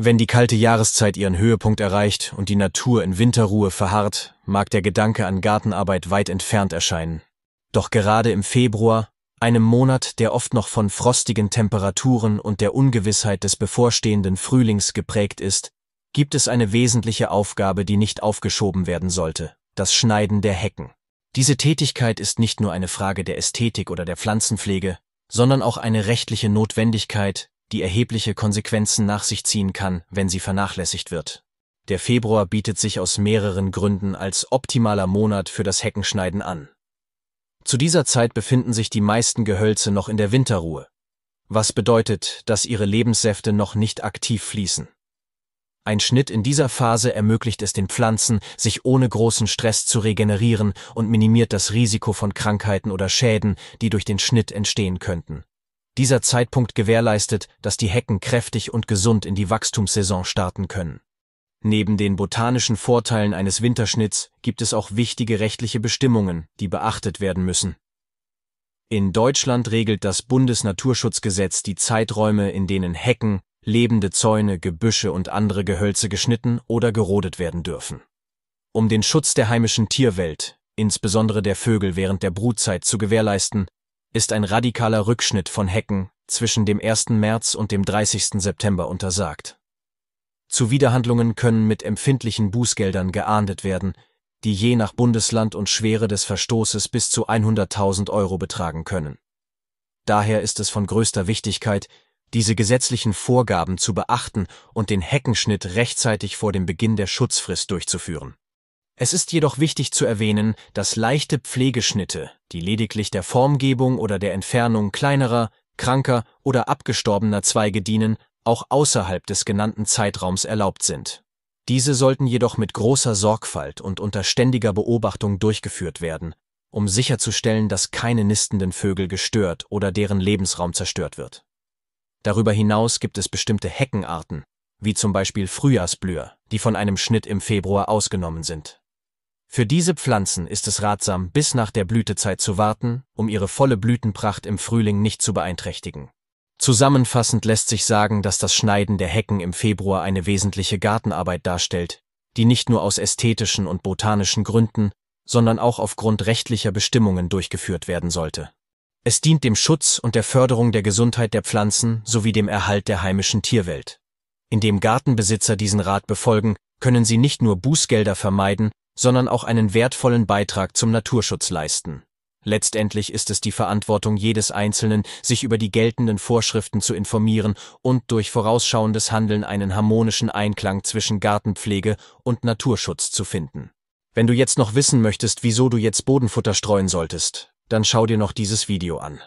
Wenn die kalte Jahreszeit ihren Höhepunkt erreicht und die Natur in Winterruhe verharrt, mag der Gedanke an Gartenarbeit weit entfernt erscheinen. Doch gerade im Februar, einem Monat, der oft noch von frostigen Temperaturen und der Ungewissheit des bevorstehenden Frühlings geprägt ist, gibt es eine wesentliche Aufgabe, die nicht aufgeschoben werden sollte, das Schneiden der Hecken. Diese Tätigkeit ist nicht nur eine Frage der Ästhetik oder der Pflanzenpflege, sondern auch eine rechtliche Notwendigkeit, die erhebliche Konsequenzen nach sich ziehen kann, wenn sie vernachlässigt wird. Der Februar bietet sich aus mehreren Gründen als optimaler Monat für das Heckenschneiden an. Zu dieser Zeit befinden sich die meisten Gehölze noch in der Winterruhe, was bedeutet, dass ihre Lebenssäfte noch nicht aktiv fließen. Ein Schnitt in dieser Phase ermöglicht es den Pflanzen, sich ohne großen Stress zu regenerieren und minimiert das Risiko von Krankheiten oder Schäden, die durch den Schnitt entstehen könnten. Dieser Zeitpunkt gewährleistet, dass die Hecken kräftig und gesund in die Wachstumssaison starten können. Neben den botanischen Vorteilen eines Winterschnitts gibt es auch wichtige rechtliche Bestimmungen, die beachtet werden müssen. In Deutschland regelt das Bundesnaturschutzgesetz die Zeiträume, in denen Hecken, lebende Zäune, Gebüsche und andere Gehölze geschnitten oder gerodet werden dürfen. Um den Schutz der heimischen Tierwelt, insbesondere der Vögel während der Brutzeit, zu gewährleisten, ist ein radikaler Rückschnitt von Hecken zwischen dem 1. März und dem 30. September untersagt. Zuwiderhandlungen können mit empfindlichen Bußgeldern geahndet werden, die je nach Bundesland und Schwere des Verstoßes bis zu 100.000 Euro betragen können. Daher ist es von größter Wichtigkeit, diese gesetzlichen Vorgaben zu beachten und den Heckenschnitt rechtzeitig vor dem Beginn der Schutzfrist durchzuführen es ist jedoch wichtig zu erwähnen, dass leichte Pflegeschnitte, die lediglich der Formgebung oder der Entfernung kleinerer, kranker oder abgestorbener Zweige dienen, auch außerhalb des genannten Zeitraums erlaubt sind. Diese sollten jedoch mit großer Sorgfalt und unter ständiger Beobachtung durchgeführt werden, um sicherzustellen, dass keine nistenden Vögel gestört oder deren Lebensraum zerstört wird. Darüber hinaus gibt es bestimmte Heckenarten, wie zum Beispiel Frühjahrsblüher, die von einem Schnitt im Februar ausgenommen sind für diese Pflanzen ist es ratsam, bis nach der Blütezeit zu warten, um ihre volle Blütenpracht im Frühling nicht zu beeinträchtigen. Zusammenfassend lässt sich sagen, dass das Schneiden der Hecken im Februar eine wesentliche Gartenarbeit darstellt, die nicht nur aus ästhetischen und botanischen Gründen, sondern auch aufgrund rechtlicher Bestimmungen durchgeführt werden sollte. Es dient dem Schutz und der Förderung der Gesundheit der Pflanzen sowie dem Erhalt der heimischen Tierwelt. Indem Gartenbesitzer diesen Rat befolgen, können sie nicht nur Bußgelder vermeiden, sondern auch einen wertvollen Beitrag zum Naturschutz leisten. Letztendlich ist es die Verantwortung jedes Einzelnen, sich über die geltenden Vorschriften zu informieren und durch vorausschauendes Handeln einen harmonischen Einklang zwischen Gartenpflege und Naturschutz zu finden. Wenn du jetzt noch wissen möchtest, wieso du jetzt Bodenfutter streuen solltest, dann schau dir noch dieses Video an.